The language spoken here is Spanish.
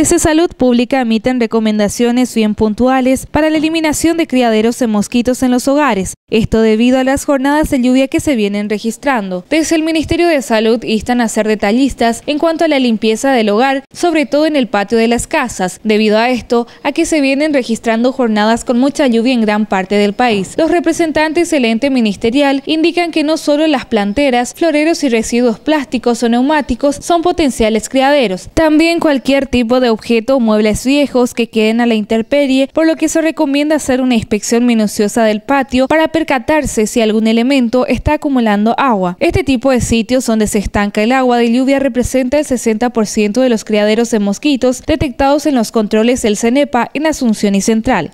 Desde Salud Pública emiten recomendaciones bien puntuales para la eliminación de criaderos de mosquitos en los hogares, esto debido a las jornadas de lluvia que se vienen registrando. Desde el Ministerio de Salud instan a ser detallistas en cuanto a la limpieza del hogar, sobre todo en el patio de las casas, debido a esto a que se vienen registrando jornadas con mucha lluvia en gran parte del país. Los representantes del ente ministerial indican que no solo las planteras, floreros y residuos plásticos o neumáticos son potenciales criaderos, también cualquier tipo de objetos o muebles viejos que queden a la intemperie, por lo que se recomienda hacer una inspección minuciosa del patio para percatarse si algún elemento está acumulando agua. Este tipo de sitios donde se estanca el agua de lluvia representa el 60% de los criaderos de mosquitos detectados en los controles del CENEPA en Asunción y Central.